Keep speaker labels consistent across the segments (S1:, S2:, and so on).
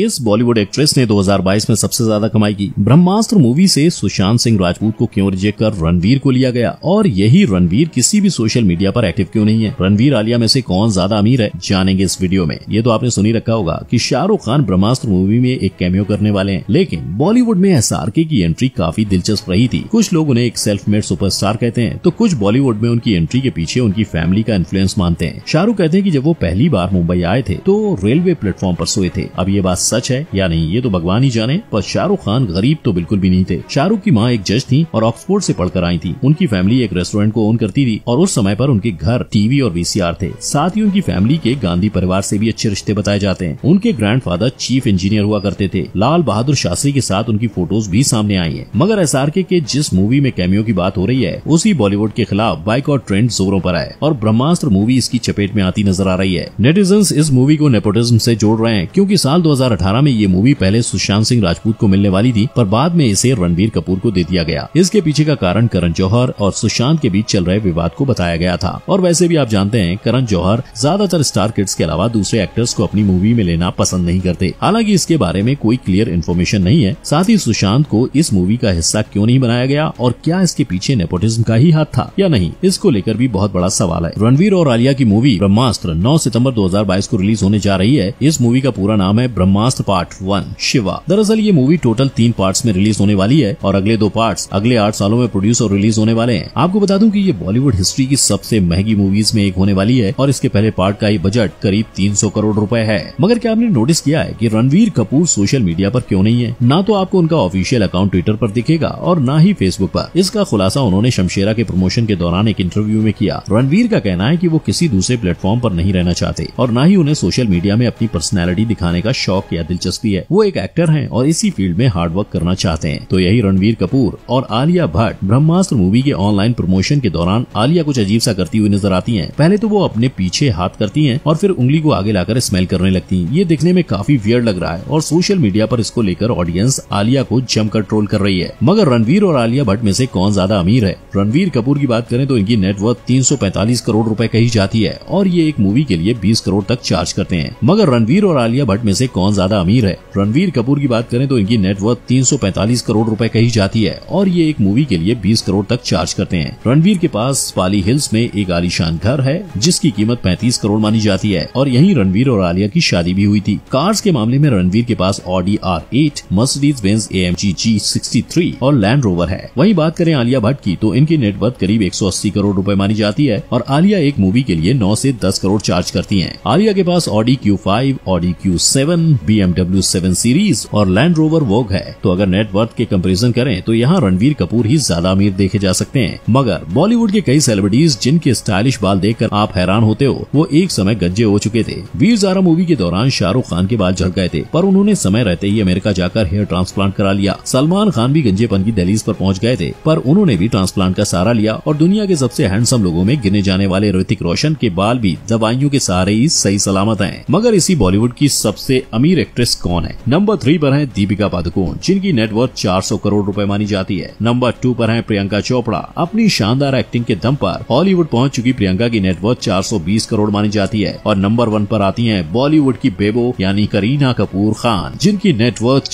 S1: इस बॉलीवुड एक्ट्रेस ने 2022 में सबसे ज्यादा कमाई की ब्रह्मास्त्र मूवी से सुशांत सिंह राजपूत को क्यों रिजेक्ट कर रणवीर को लिया गया और यही रणवीर किसी भी सोशल मीडिया पर एक्टिव क्यों नहीं है रणवीर आलिया में से कौन ज्यादा अमीर है जानेंगे इस वीडियो में ये तो आपने सुनी रखा होगा की शाहरुख खान ब्रह्मास्त्र मूवी में एक कैमियो करने वाले है लेकिन बॉलीवुड में एस की एंट्री काफी दिलचस्प रही थी कुछ लोग उन्हें एक सेल्फ मेड सुपर कहते हैं तो कुछ बॉलीवुड में उनकी एंट्री के पीछे उनकी फैमिली का इन्फ्लुएंस मानते हैं शाहरुख कहते हैं की जब वो पहली बार मुंबई आए थे तो रेलवे प्लेटफॉर्म आरोप सोए थे अब ये बात सच है या नहीं ये तो भगवान ही जाने पर शाहरुख खान गरीब तो बिल्कुल भी नहीं थे शाहरुख की माँ एक जज थी और ऑक्सफोर्ड से पढ़कर आई थी उनकी फैमिली एक रेस्टोरेंट को ओन करती थी और उस समय पर उनके घर टीवी और वीसीआर थे साथ ही उनकी फैमिली के गांधी परिवार से भी अच्छे रिश्ते बताए जाते हैं उनके ग्रैंड चीफ इंजीनियर हुआ करते थे लाल बहादुर शास्त्री के साथ उनकी फोटोज भी सामने आई है मगर एस के जिस मूवी में कैमियो की बात हो रही है उसी बॉलीवुड के खिलाफ बाइक और ट्रेंड जोरों पर आए और ब्रह्मास्त्र मूवी इसकी चपेट में आती नजर आ रही है नेटिजन इस मूवी को नेपोटिज्म से जोड़ रहे हैं क्योंकि साल 2018 में ये मूवी पहले सुशांत सिंह राजपूत को मिलने वाली थी पर बाद में इसे रणबीर कपूर को दे दिया गया इसके पीछे का कारण करण जौहर और सुशांत के बीच चल रहे विवाद को बताया गया था और वैसे भी आप जानते हैं करण जौहर ज्यादातर स्टार किड्स के अलावा दूसरे एक्टर्स को अपनी मूवी में लेना पसंद नहीं करते हालांकि इसके बारे में कोई क्लियर इन्फॉर्मेशन नहीं है साथ ही सुशांत को इस मूवी का हिस्सा क्यों नहीं बनाया गया और क्या इसके पीछे नेपोटिज्म का ही हाथ था या नहीं इसको लेकर भी बहुत बड़ा सवाल है रणवीर और आलिया की मूवी ब्रह्मास्त्र नौ सितम्बर दो को रिलीज होने जा रही है इस मूवी का पूरा नाम है ब्रह्मा ब्रह्मास्त्र पार्ट वन शिवा दरअसल ये मूवी टोटल तीन पार्ट्स में रिलीज होने वाली है और अगले दो पार्ट्स अगले आठ सालों में प्रोड्यूस और रिलीज होने वाले हैं आपको बता दूं कि ये बॉलीवुड हिस्ट्री की सबसे महंगी मूवीज में एक होने वाली है और इसके पहले पार्ट का ये बजट करीब तीन करोड़ रूपए है मगर क्या आपने नोटिस किया है कि रणवीर कपूर सोशल मीडिया आरोप क्यों नहीं है न तो आपको उनका ऑफिशियल अकाउंट ट्विटर आरोप दिखेगा और न ही फेसबुक आरोप इसका खुलासा उन्होंने शमशेरा के प्रमोशन के दौरान एक इंटरव्यू में किया रणवीर का कहना है की वो किसी दूसरे प्लेटफॉर्म आरोप नहीं रहना चाहते और न ही उन्हें सोशल मीडिया में अपनी पर्सनैलिटी दिखाने का शौक या दिलचस्पी है वो एक एक्टर हैं और इसी फील्ड में हार्ड वर्क करना चाहते हैं तो यही रणवीर कपूर और आलिया भट्ट ब्रह्मास्त्र मूवी के ऑनलाइन प्रमोशन के दौरान आलिया कुछ अजीब सा करती हुई नजर आती है पहले तो वो अपने पीछे हाथ करती है और फिर उंगली को आगे लाकर स्मेल करने लगती है ये दिखने में काफी वियर लग रहा है और सोशल मीडिया पर इसको लेकर ऑडियंस आलिया को जमकर ट्रोल कर रही है मगर रणवीर और आलिया भट्ट में से कौन ज्यादा अमीर है रणवीर कपूर की बात करें तो इनकी नेटवर्थ तीन करोड़ रूपए कही जाती है और ये एक मूवी के लिए बीस करोड़ तक चार्ज करते हैं मगर रणवीर और आलिया भट्ट में से कौन ज्यादा अमीर है रणवीर कपूर की बात करें तो इनकी नेटवर्थ 345 करोड़ रुपए कही जाती है और ये एक मूवी के लिए 20 करोड़ तक चार्ज करते हैं रणवीर के पास पाली हिल्स में एक आलीशान घर है जिसकी कीमत 35 करोड़ मानी जाती है और यही रणवीर और आलिया की शादी भी हुई थी कार्स के मामले में रणवीर के पास Audi R eight Mercedes Benz A M G G sixty three और लैंड रोवर है वही बात करें आलिया भट्ट की तो इनकी नेटवर्थ करीब एक करोड़ रूपए मानी जाती है और आलिया एक मूवी के लिए नौ ऐसी दस करोड़ चार्ज करती है आलिया के पास Audi Q five Audi Q seven B M W seven series और लैंड रोवर वोग है तो अगर नेटवर्थ के कंपेरिजन करें तो यहाँ रणवीर कपूर ही ज्यादा अमीर देखे जा सकते हैं मगर बॉलीवुड के कई सेलिब्रिटीज जिनके स्टाइलिश बाल देख आप हैरान होते हो वो एक समय गज्जे हो चुके थे वीर जारा मूवी के दौरान शाहरुख खान के बाल झड़ गए थे पर उन्होंने समय रहते ही अमेरिका जाकर हेयर ट्रांसप्लांट करा लिया सलमान खान भी गंजेपन की दहलीज पर पहुंच गए थे पर उन्होंने भी ट्रांसप्लांट का सहारा लिया और दुनिया के सबसे हैंडसम लोगों में गिने जाने वाले ऋतिक रोशन के बाल भी दवाइयों के सहारे ही सही सलामत है मगर इसी बॉलीवुड की सबसे अमीर अमीर एक्ट्रेस कौन है नंबर थ्री पर है दीपिका पादुकोण जिनकी नेटवर्थ 400 करोड़ रुपए मानी जाती है नंबर टू पर है प्रियंका चोपड़ा अपनी शानदार एक्टिंग के दम पर हॉलीवुड पहुंच चुकी प्रियंका की नेटवर्थ 420 करोड़ मानी जाती है और नंबर वन पर आती है बॉलीवुड की बेबो यानी करीना कपूर खान जिनकी नेटवर्थ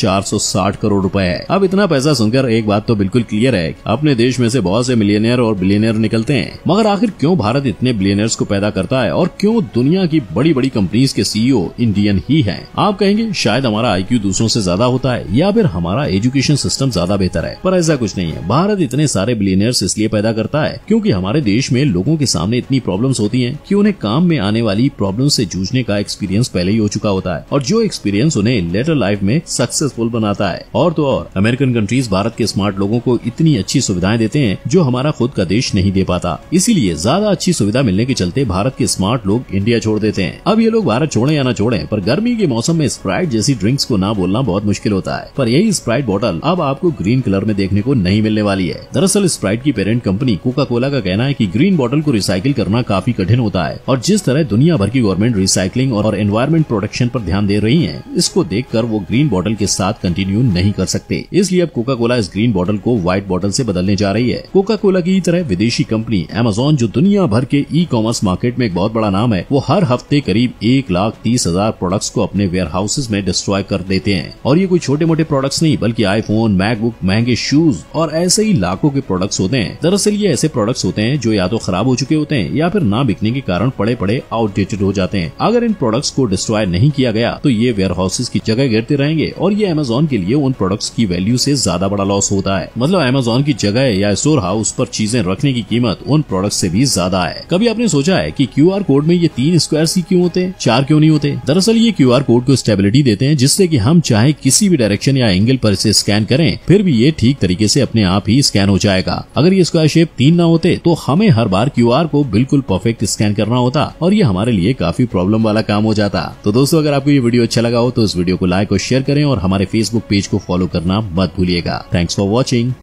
S1: साठ करोड़ रूपए है अब इतना पैसा सुनकर एक बात तो बिल्कुल क्लियर है अपने देश में से बहुत से मिलियनियर और बिलियनियर निकलते हैं मगर आखिर क्यों भारत इतने बिलियनियर्स को पैदा करता है और क्यों दुनिया की बड़ी बड़ी कंपनीज के सीईओ इंडियन ही है आप कहें कहेंगे शायद हमारा आईक्यू दूसरों से ज्यादा होता है या फिर हमारा एजुकेशन सिस्टम ज्यादा बेहतर है पर ऐसा कुछ नहीं है भारत इतने सारे बिलियनियर्स इसलिए पैदा करता है क्योंकि हमारे देश में लोगों के सामने इतनी प्रॉब्लम्स होती हैं कि उन्हें काम में आने वाली प्रॉब्लम से जूझने का एक्सपीरियंस पहले ही हो चुका होता है और जो एक्सपीरियंस उन्हें लेटर लाइफ में सक्सेसफुल बनाता है और तो और अमेरिकन कंट्रीज भारत के स्मार्ट लोगों को इतनी अच्छी सुविधाएं देते हैं जो हमारा खुद का देश नहीं दे पाता इसीलिए ज्यादा अच्छी सुविधा मिलने के चलते भारत के स्मार्ट लोग इंडिया छोड़ देते हैं अब ये लोग भारत छोड़े या न छोड़े पर गर्मी के मौसम में स्प्राइट जैसी ड्रिंक्स को ना बोलना बहुत मुश्किल होता है पर यही स्प्राइट बॉटल अब आपको ग्रीन कलर में देखने को नहीं मिलने वाली है दरअसल स्प्राइट की पेरेंट कंपनी कोका कोला का कहना है की ग्रीन बॉटल को रिसाइकिल करना काफी कठिन होता है और जिस तरह दुनिया भर की गवर्नमेंट रिसाइकलिंग और एनवायरमेंट प्रोटेक्शन आरोप ध्यान दे रही है इसको देख कर वो ग्रीन बॉटल के साथ कंटिन्यू नहीं कर सकते इसलिए अब कोका कोला इस ग्रीन बॉटल को व्हाइट बॉटल ऐसी बदलने जा रही है कोका कोला की तरह विदेशी कंपनी एमेजोन जो दुनिया भर के ई कॉमर्स मार्केट में एक बहुत बड़ा नाम है वो हर हफ्ते करीब एक लाख तीस हजार प्रोडक्ट्स को अपने वेयर हाउस हाउसेज में डिस्ट्रॉय कर देते हैं और ये कोई छोटे मोटे प्रोडक्ट्स नहीं बल्कि आईफोन मैकबुक महंगे शूज और ऐसे ही लाखों के प्रोडक्ट्स होते हैं दरअसल ये ऐसे प्रोडक्ट्स होते हैं जो या तो खराब हो चुके होते हैं या फिर ना बिकने के कारण पड़े पड़े आउटडेटेड हो जाते हैं अगर इन प्रोडक्ट्स को डिस्ट्रॉय नहीं किया गया तो ये वेयर हाउसेज की जगह गिरते रहेंगे और ये अमेजोन के लिए उन प्रोडक्ट्स की वैल्यू ऐसी ज्यादा बड़ा लॉस होता है मतलब अमेजोन की जगह या स्टोर हाउस आरोप चीजें रखने की कीमत उन प्रोडक्ट ऐसी भी ज्यादा है कभी आपने सोचा है की क्यू कोड में ये तीन स्क्वायर सी क्यों होते हैं चार क्यों नहीं होते दरअसल ये क्यू कोड को स्टेप एबिलिटी देते हैं जिससे कि हम चाहे किसी भी डायरेक्शन या एंगल पर इसे स्कैन करें फिर भी ये ठीक तरीके से अपने आप ही स्कैन हो जाएगा अगर ये स्क्वायर शेप तीन ना होते तो हमें हर बार क्यू को बिल्कुल परफेक्ट स्कैन करना होता और ये हमारे लिए काफी प्रॉब्लम वाला काम हो जाता तो दोस्तों अगर आपको ये वीडियो अच्छा लगा हो तो इस वीडियो को लाइक और शेयर करें और हमारे फेसबुक पेज को फॉलो करना मत भूलिएगा थैंक्स फॉर वॉचिंग